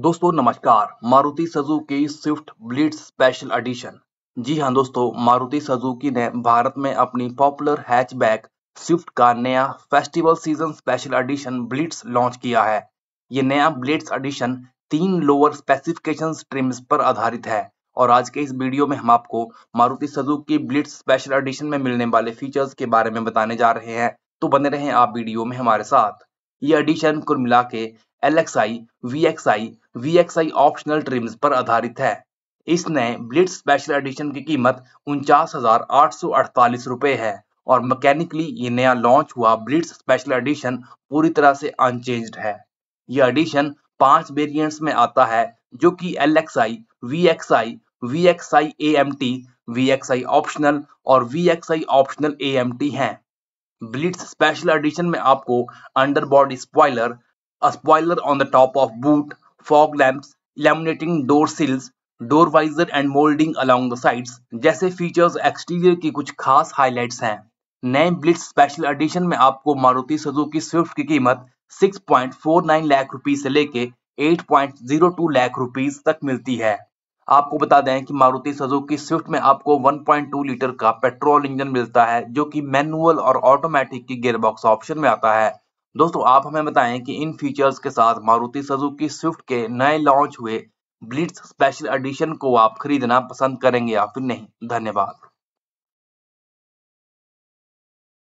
दोस्तों नमस्कार मारुति सजू की स्विफ्ट ब्लीड स्पेशल एडिशन जी हां दोस्तों मारुति सजुकी ने भारत में अपनी पॉपुलर हैचबैक स्विफ्ट का नया festival season special edition Blitz launch किया है ये नया ब्लिट्स एडिशन तीन लोअर स्पेसिफिकेशन ट्रिम्स पर आधारित है और आज के इस वीडियो में हम आपको Maruti Suzuki Blitz special edition में मिलने वाले फीचर्स के बारे में बताने जा रहे हैं तो बने रहें आप वीडियो में हमारे साथ ये एडिशन कुल मिला के L X I V X I V X I optional trims पर आधारित है इस नए ब्लिट स्पेशल एडिशन की कीमत उनचास हजार आठ सौ अड़तालीस रुपये है और मैकेनिकली ये नया लॉन्च हुआ ब्लिट्स स्पेशल एडिशन पूरी तरह से अनचेंज है यह एडिशन पांच वेरिएंट्स में आता है जो कि L X I V X I V X I A M T V X I optional और V X I optional A M T है ब्लिट्स स्पेशल एडिशन में आपको under body spoiler a spoiler on the top of boot, fog lamps, laminating door sills, door visor and molding along the sides जैसे features exterior की कुछ खास highlights हैं नए Blitz special edition में आपको मारुति सुजुकी स्विफ्ट की कीमत 6.49 लाख रुपीस से लेके 8.02 लाख रुपीस तक मिलती है आपको बता दें कि मारुति सुजुकी स्विफ्ट में आपको 1.2 लीटर का पेट्रोल इंजन मिलता है जो कि मैनुअल और ऑटोमेटिक की गियरबॉक्स ऑप्शन में आता है दोस्तों आप हमें बताएं कि इन फीचर्स के साथ मारुति सजुकी स्विफ्ट के नए लॉन्च हुए ब्लिट्स स्पेशल एडिशन को आप खरीदना पसंद करेंगे या फिर नहीं धन्यवाद